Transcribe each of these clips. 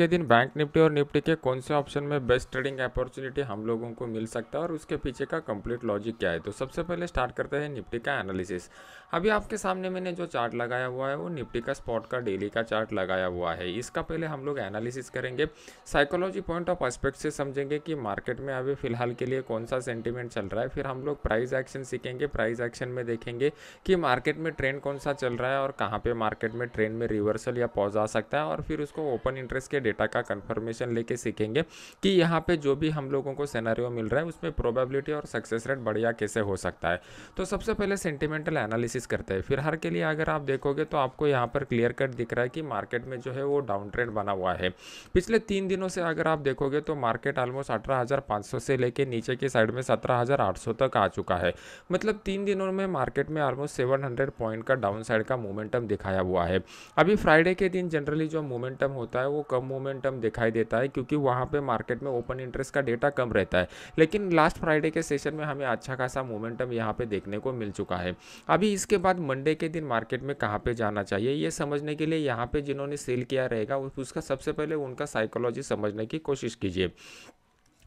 के दिन bank Nifty और निफ्टी के कौन से ऑप्शन में बेस्ट ट्रेडिंग अपॉर्चुनिटी हम लोगों को मिल सकता है और उसके पीछे का कंप्लीट लॉजिक क्या है तो सबसे पहले स्टार्ट करते हैं निफ्टी का एनालिसिस अभी आपके सामने मैंने जो चार्ट लगाया हुआ है वो निफ्टी का स्पॉट का डेली का चार्ट लगाया हुआ है इसका पहले हम लोग एनालिसिस करेंगे साइकोलॉजी पॉइंट ऑफ एस्पेक्ट से समझेंगे कि मार्केट में अभी फिलहाल के लिए कौन सा सेंटिमेंट चल रहा है फिर हम लोग प्राइज एक्शन सीखेंगे प्राइज एक्शन में देखेंगे कि मार्केट में ट्रेंड कौन सा चल रहा है और कहाँ पर मार्केट में ट्रेंड में रिवर्सल या पॉज आ सकता है और फिर उसको ओपन इंटरेस्ट के डेटा का कन्फर्मेशन लेके सीखेंगे कि यहाँ पे जो भी हम लोगों को सेनारियो मिल रहा है उसमें प्रोबेबिलिटी और सक्सेस रेट बढ़िया कैसे हो सकता है तो सबसे पहले सेंटिमेंटल एनालिसिस करते हैं फिर हर के लिए अगर आप देखोगे तो आपको यहाँ पर क्लियर कट दिख रहा है कि मार्केट में जो है वो डाउन ट्रेंड बना हुआ है पिछले तीन दिनों से अगर आप देखोगे तो मार्केट ऑलमोस्ट अठारह से लेकर नीचे की साइड में सत्रह तक आ चुका है मतलब तीन दिनों में मार्केट में ऑलमोस्ट 700 पॉइंट का डाउन साइड का मोमेंटम दिखाया हुआ है अभी फ्राइडे के दिन जनरली जो मोमेंटम होता है वो कम मोमेंटम दिखाई देता है क्योंकि वहाँ पे मार्केट में ओपन इंटरेस्ट का डेटा कम रहता है लेकिन लास्ट फ्राइडे के सेशन में हमें अच्छा खासा मोमेंटम यहाँ पे देखने को मिल चुका है अभी इसके बाद मंडे के दिन मार्केट में कहाँ पे जाना चाहिए ये समझने के लिए यहाँ पे जिन्होंने सेल किया रहेगा उसका सबसे पहले उनका साइकोलॉजी समझने की कोशिश कीजिए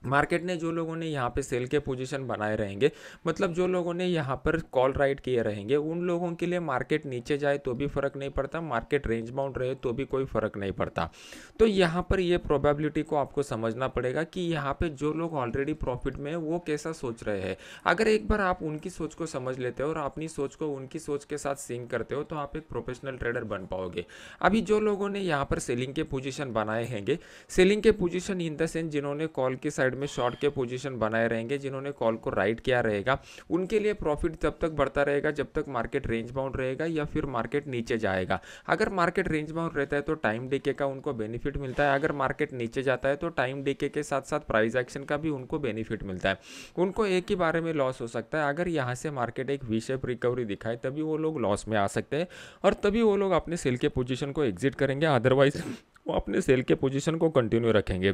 मार्केट ने जो लोगों ने यहाँ पे सेल के पोजीशन बनाए रहेंगे मतलब जो लोगों ने यहाँ पर कॉल राइट किए रहेंगे उन लोगों के लिए मार्केट नीचे जाए तो भी फ़र्क नहीं पड़ता मार्केट रेंज बाउंड रहे तो भी कोई फ़र्क नहीं पड़ता तो यहाँ पर ये प्रोबेबिलिटी को आपको समझना पड़ेगा कि यहाँ पे जो लोग ऑलरेडी प्रॉफिट में वो कैसा सोच रहे हैं अगर एक बार आप उनकी सोच को समझ लेते हो और अपनी सोच को उनकी सोच के साथ सिंक करते हो तो आप एक प्रोफेशनल ट्रेडर बन पाओगे अभी जो लोगों ने यहाँ पर सेलिंग के पोजिशन बनाए हैंगे सेलिंग के पोजिशन इन द सेंस जिन्होंने कॉल की साइड साइड में शॉर्ट के पोजीशन बनाए रहेंगे जिन्होंने कॉल को राइट किया रहेगा उनके लिए प्रॉफिट तब तक बढ़ता रहेगा जब तक मार्केट रेंज बाउंड रहेगा या फिर मार्केट नीचे जाएगा अगर मार्केट रेंज बाउंड रहता है तो टाइम डीके का उनको बेनिफिट मिलता है अगर मार्केट नीचे जाता है तो टाइम डीके के साथ साथ प्राइस एक्शन का भी उनको बेनिफिट मिलता है उनको एक ही बारे में लॉस हो सकता है अगर यहाँ से मार्केट एक वी रिकवरी दिखाए तभी वो लोग लॉस में आ सकते हैं और तभी वो लोग अपने सेल के पोजिशन को एग्जिट करेंगे अदरवाइज वो अपने सेल के पोजिशन को कंटिन्यू रखेंगे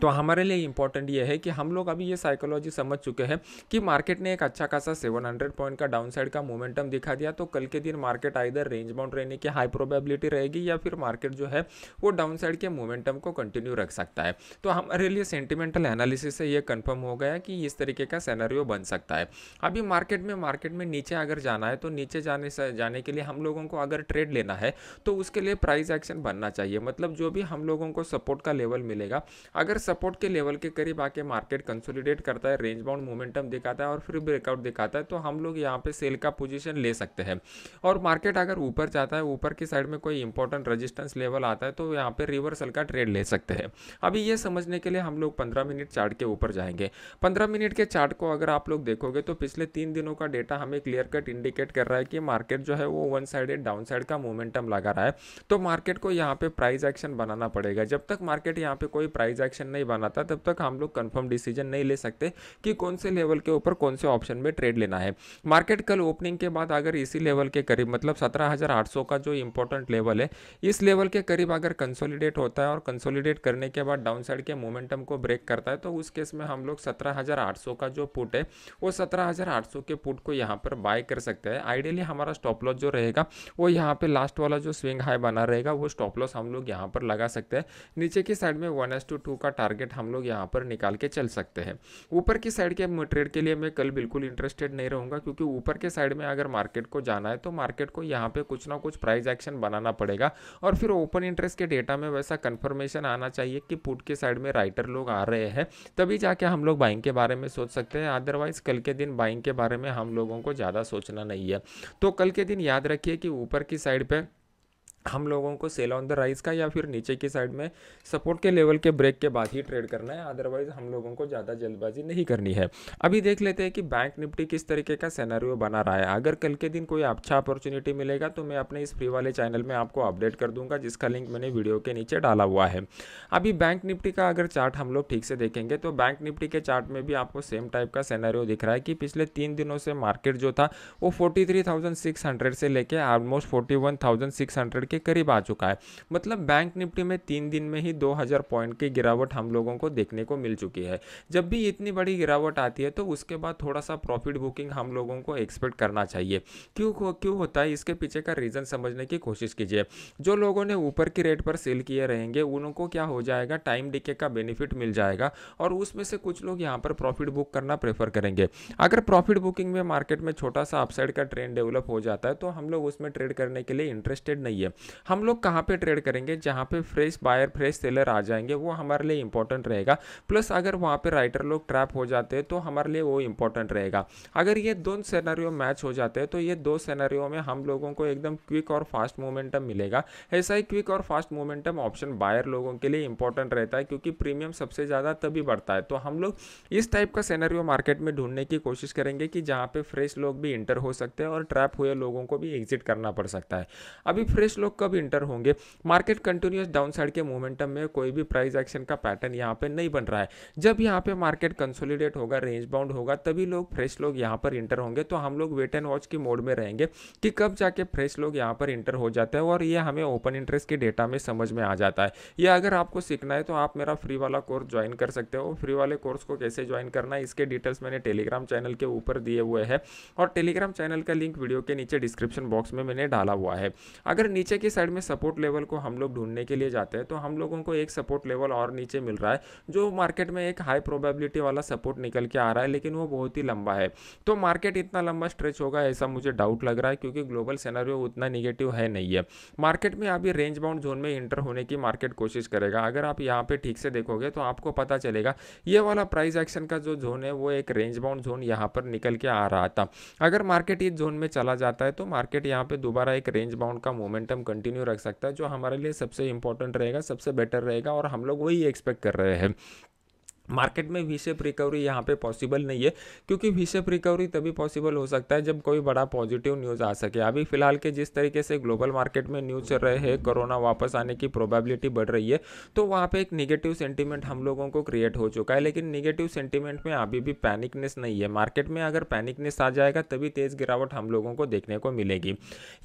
तो हमारे लिए इम्पॉर्टेंट ये है कि हम लोग अभी ये साइकोलॉजी समझ चुके हैं कि मार्केट ने एक अच्छा खासा 700 पॉइंट का डाउनसाइड का मोमेंटम दिखा दिया तो कल के दिन मार्केट आइधर रेंज बाउंड रहने की हाई प्रोबेबिलिटी रहेगी या फिर मार्केट जो है वो डाउनसाइड के मोमेंटम को कंटिन्यू रख सकता है तो हमारे लिए सेंटिमेंटल एनालिसिस से ये कन्फर्म हो गया कि इस तरीके का सैनरियो बन सकता है अभी मार्केट में मार्केट में नीचे अगर जाना है तो नीचे जाने से जाने के लिए हम लोगों को अगर ट्रेड लेना है तो उसके लिए प्राइस एक्शन बनना चाहिए मतलब जो भी हम लोगों को सपोर्ट का लेवल मिलेगा अगर अगर सपोर्ट के लेवल के करीब आके मार्केट कंसोलिडेट करता है रेंज बाउंड मोमेंटम दिखाता है और फिर ब्रेकआउट दिखाता है तो हम लोग यहाँ पे सेल का पोजीशन ले सकते हैं और मार्केट अगर ऊपर जाता है ऊपर की साइड में कोई इंपॉर्टेंट रजिस्टेंस लेवल आता है तो यहाँ पे रिवर्सल का ट्रेड ले सकते हैं अभी ये समझने के लिए हम लोग पंद्रह मिनट चार्ट के ऊपर जाएंगे पंद्रह मिनट के चार्ट को अगर आप लोग देखोगे तो पिछले तीन दिनों का डेटा हमें क्लियर कट इंडिकेट कर रहा है कि मार्केट जो है वो वन साइडेड डाउन साइड का मोमेंटम लगा रहा है तो मार्केट को यहाँ पे प्राइज एक्शन बनाना पड़ेगा जब तक मार्केट यहाँ पे कोई प्राइज एक्शन डिसीजन नहीं बनाता तब तक हम लोग कन्फर्म डिसीजन नहीं ले सकते कि कौन से लेवल के ऊपर कौन से ऑप्शन में ट्रेड लेना है मार्केट कल ओपनिंग के बाद अगर इसी लेवल के करीब मतलब सत्रह का जो इंपॉर्टेंट लेवल है इस लेवल के करीब अगर कंसोलिडेट होता है और कंसोलिडेट करने के बाद डाउन के मोमेंटम को ब्रेक करता है तो उस केस में हम लोग सत्रह का जो पुट है वो सत्रह के पुट को यहाँ पर बाय कर सकते हैं आइडियली हमारा स्टॉप लॉस जो रहेगा वो यहाँ पे लास्ट वाला जो स्विंग हाई बना रहेगा वो स्टॉप लॉस हम लोग यहाँ पर लगा सकते हैं नीचे की साइड में वन एस टू टू का टारगेट हम लोग यहाँ पर निकाल के चल सकते हैं ऊपर की साइड के ट्रेड के लिए मैं कल बिल्कुल इंटरेस्टेड नहीं रहूँगा क्योंकि ऊपर के साइड में अगर मार्केट को जाना है तो मार्केट को यहाँ पर कुछ ना कुछ प्राइज एक्शन बनाना पड़ेगा और फिर ओपन इंटरेस्ट के डेटा में वैसा कन्फर्मेशन आना चाहिए कि पुट के साइड में राइटर लोग आ रहे हैं तभी जाके हम लोग बाइंग के बारे में सोच सकते हैं अदरवाइज़ कल के दिन बाइंग के बारे में हम लोगों को ज़्यादा सोचना नहीं है तो कल के दिन याद रखिए कि ऊपर की साइड पर हम लोगों को सेल ऑन द राइज का या फिर नीचे की साइड में सपोर्ट के लेवल के ब्रेक के बाद ही ट्रेड करना है अदरवाइज हम लोगों को ज़्यादा जल्दबाजी नहीं करनी है अभी देख लेते हैं कि बैंक निफ्टी किस तरीके का सेनारियो बना रहा है अगर कल के दिन कोई अच्छा अपॉर्चुनिटी मिलेगा तो मैं अपने इस फ्री वाले चैनल में आपको अपडेट कर दूंगा जिसका लिंक मैंने वीडियो के नीचे डाला हुआ है अभी बैंक निफ्टी का अगर चार्ट हम लोग ठीक से देखेंगे तो बैंक निफ्टी के चार्ट में भी आपको सेम टाइप का सेनारियो दिख रहा है कि पिछले तीन दिनों से मार्केट जो था वो फोर्टी से लेकर ऑलमोस्ट फोर्टी के करीब आ चुका है मतलब बैंक निफ्टी में तीन दिन में ही 2000 पॉइंट की गिरावट हम लोगों को देखने को मिल चुकी है जब भी इतनी बड़ी गिरावट आती है तो उसके बाद थोड़ा सा प्रॉफिट बुकिंग हम लोगों को एक्सपेक्ट करना चाहिए क्यों क्यों होता है इसके पीछे का रीज़न समझने की कोशिश कीजिए जो लोगों ने ऊपर की रेट पर सेल किए रहेंगे उनको क्या हो जाएगा टाइम डिके का बेनिफिट मिल जाएगा और उसमें से कुछ लोग यहाँ पर प्रॉफिट बुक करना प्रेफर करेंगे अगर प्रॉफिट बुकिंग में मार्केट में छोटा सा अपसाइड का ट्रेंड डेवलप हो जाता है तो हम लोग उसमें ट्रेड करने के लिए इंटरेस्टेड नहीं है हम लोग कहाँ पे ट्रेड करेंगे जहाँ पे फ्रेश बायर फ्रेश सेलर आ जाएंगे वो हमारे लिए इंपॉर्टेंट रहेगा प्लस अगर वहाँ पे राइटर लोग ट्रैप हो जाते हैं तो हमारे लिए वो इंपॉर्टेंट रहेगा अगर ये दोनों सेनारियों मैच हो जाते हैं तो ये दो सेनारियों में हम लोगों को एकदम क्विक और फास्ट मोमेंटम मिलेगा ऐसा ही क्विक और फास्ट मोमेंटम ऑप्शन बायर लोगों के लिए इंपॉर्टेंट रहता है क्योंकि प्रीमियम सबसे ज़्यादा तभी बढ़ता है तो हम लोग इस टाइप का सेनारियो मार्केट में ढूंढने की कोशिश करेंगे कि जहाँ पे फ्रेश लोग भी इंटर हो सकते हैं और ट्रैप हुए लोगों को भी एग्जिट करना पड़ सकता है अभी फ्रेश लोग लोग कब इंटर होंगे मार्केट कंटिन्यूस डाउन साइड के मोमेंटम में कोई भी प्राइस एक्शन का पैटर्न यहाँ पे नहीं बन रहा है जब यहाँ पे मार्केट कंसोलिडेट होगा रेंज बाउंड होगा तभी लोग फ्रेश लोग यहाँ पर इंटर होंगे तो हम लोग वेट एंड वॉच के मोड में रहेंगे कि कब जाके फ्रेश लोग यहाँ पर इंटर हो जाते हैं और ये हमें ओपन इंटरेस्ट के डेटा में समझ में आ जाता है या अगर आपको सीखना है तो आप मेरा फ्री वाला कोर्स ज्वाइन कर सकते हो फ्री वाले कोर्स को कैसे ज्वाइन करना है इसके डिटेल्स मैंने टेलीग्राम चैनल के ऊपर दिए हुए हैं और टेलीग्राम चैनल का लिंक वीडियो के नीचे डिस्क्रिप्शन बॉक्स में मैंने डाला हुआ है अगर नीचे के की साइड में सपोर्ट लेवल को हम लोग ढूंढने के लिए जाते हैं तो हम लोगों को एक सपोर्ट लेवल और नीचे मिल रहा है जो मार्केट में एक हाई प्रोबेबिलिटी वाला सपोर्ट निकल के आ रहा है लेकिन वो बहुत ही लंबा है तो मार्केट इतना लंबा स्ट्रेच होगा ऐसा मुझे डाउट लग रहा है क्योंकि ग्लोबल सेनारियो उतना निगेटिव है नहीं है मार्केट में अभी रेंज बाउंड जोन में इंटर होने की मार्केट कोशिश करेगा अगर आप यहाँ पे ठीक से देखोगे तो आपको पता चलेगा ये वाला प्राइस एक्शन का जो जोन है वो एक रेंज बाउंड जोन यहाँ पर निकल के आ रहा था अगर मार्केट इस जोन में चला जाता है तो मार्केट यहाँ पर दोबारा एक रेंज बाउंड का मोमेंटम कंटिन्यू रख सकता है जो हमारे लिए सबसे इंपॉर्टेंट रहेगा सबसे बेटर रहेगा और हम लोग वही एक्सपेक्ट कर रहे हैं मार्केट में वी शेप रिकवरी यहाँ पे पॉसिबल नहीं है क्योंकि वी शेप रिकवरी तभी पॉसिबल हो सकता है जब कोई बड़ा पॉजिटिव न्यूज़ आ सके अभी फिलहाल के जिस तरीके से ग्लोबल मार्केट में न्यूज़ चल रहे हैं कोरोना वापस आने की प्रोबेबिलिटी बढ़ रही है तो वहाँ पे एक निगेटिव सेंटीमेंट हम लोगों को क्रिएट हो चुका है लेकिन निगेटिव सेंटीमेंट में अभी भी पैनिकनेस नहीं है मार्केट में अगर पैनिकनेस आ जाएगा तभी तेज़ गिरावट हम लोगों को देखने को मिलेगी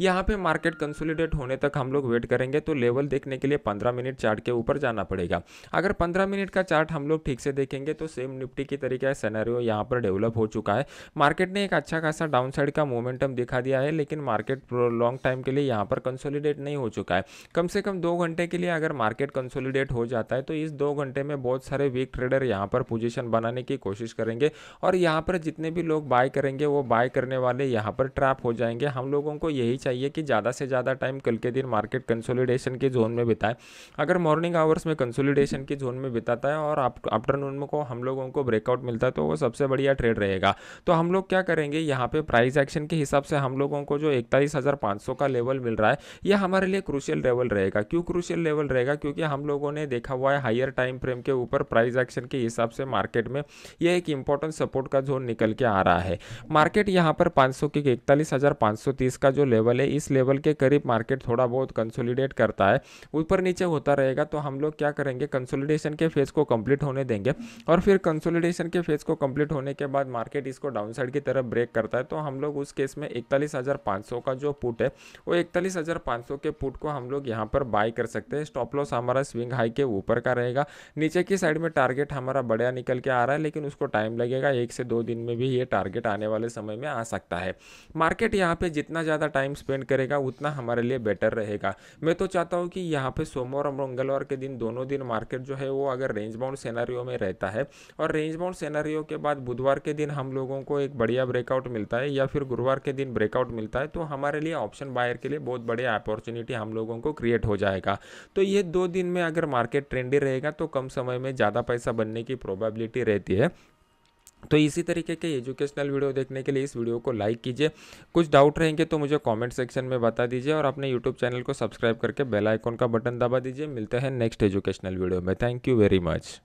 यहाँ पर मार्केट कंसोलिडेट होने तक हम लोग वेट करेंगे तो लेवल देखने के लिए पंद्रह मिनट चार्ट के ऊपर जाना पड़ेगा अगर पंद्रह मिनट का चार्ट हम लोग ठीक से देखेंगे तो सेम निफ्टी की तरीके का सेनारियो यहाँ पर डेवलप हो चुका है मार्केट ने एक अच्छा खासा डाउन साइड का मोमेंटम दिखा दिया है लेकिन मार्केट लॉन्ग टाइम के लिए यहाँ पर कंसोलिडेट नहीं हो चुका है कम से कम दो घंटे के लिए अगर मार्केट कंसोलिडेट हो जाता है तो इस दो घंटे में बहुत सारे वीक ट्रेडर यहाँ पर पोजिशन बनाने की कोशिश करेंगे और यहाँ पर जितने भी लोग बाय करेंगे वो बाय करने वाले यहाँ पर ट्रैप हो जाएंगे हम लोगों को यही चाहिए कि ज़्यादा से ज़्यादा टाइम कल के दिन मार्केट कंसोलिडेशन के जोन में बिताए अगर मॉर्निंग आवर्स में कंसोलिडेशन के जोन में बिताता है और आप आफ्टरनून उनको हम लोगों को ब्रेकआउट मिलता है तो वो सबसे बढ़िया ट्रेड रहेगा तो हम लोग क्या करेंगे यहाँ पे प्राइस एक्शन के हिसाब से हम लोगों को जो इकतालीस का लेवल मिल रहा है ये हमारे लिए क्रूशियल लेवल रहेगा क्यों क्रूशियल लेवल रहेगा क्योंकि हम लोगों ने देखा हुआ है हायर टाइम फ्रेम के ऊपर प्राइस एक्शन के हिसाब से मार्केट में यह एक इंपॉर्टेंट सपोर्ट का जोन निकल के आ रहा है मार्केट यहाँ पर 500 के इकतालीस का जो लेवल है इस लेवल के करीब मार्केट थोड़ा बहुत कंसोलिडेट करता है ऊपर नीचे होता रहेगा तो हम लोग क्या करेंगे कंसोलिडेशन के फेज को कंप्लीट होने देंगे है और फिर कंसोलिडेशन के फेज को कंप्लीट होने के बाद मार्केट इसको डाउनसाइड की तरफ ब्रेक करता है तो हम लोग उस केस में इकतालीस का जो पुट है वो इकतालीस के पुट को हम लोग यहाँ पर बाय कर सकते हैं स्टॉप लॉस हमारा स्विंग हाई के ऊपर का रहेगा नीचे की साइड में टारगेट हमारा बढ़िया निकल के आ रहा है लेकिन उसको टाइम लगेगा एक से दो दिन में भी ये टारगेट आने वाले समय में आ सकता है मार्केट यहाँ पे जितना ज़्यादा टाइम स्पेंड करेगा उतना हमारे लिए बेटर रहेगा मैं तो चाहता हूँ कि यहाँ पे सोमवार और मंगलवार के दिन दोनों दिन मार्केट जो है वो अगर रेंज बाउंड सेनारियों में रहता है और रेंज बाउंड सेनारियो के बाद बुधवार के दिन हम लोगों को एक बढ़िया ब्रेकआउट मिलता है या फिर गुरुवार के दिन ब्रेकआउट मिलता है तो हमारे लिए ऑप्शन बायर के लिए बहुत बढ़िया अपॉर्चुनिटी हम लोगों को क्रिएट हो जाएगा तो ये दो दिन में अगर मार्केट ट्रेंडी रहेगा तो कम समय में ज़्यादा पैसा बनने की प्रोबेबिलिटी रहती है तो इसी तरीके के एजुकेशनल वीडियो देखने के लिए इस वीडियो को लाइक कीजिए कुछ डाउट रहेंगे तो मुझे कमेंट सेक्शन में बता दीजिए और अपने यूट्यूब चैनल को सब्सक्राइब करके बेल आइकॉन का बटन दबा दीजिए मिलते हैं नेक्स्ट एजुकेशनल वीडियो में थैंक यू वेरी मच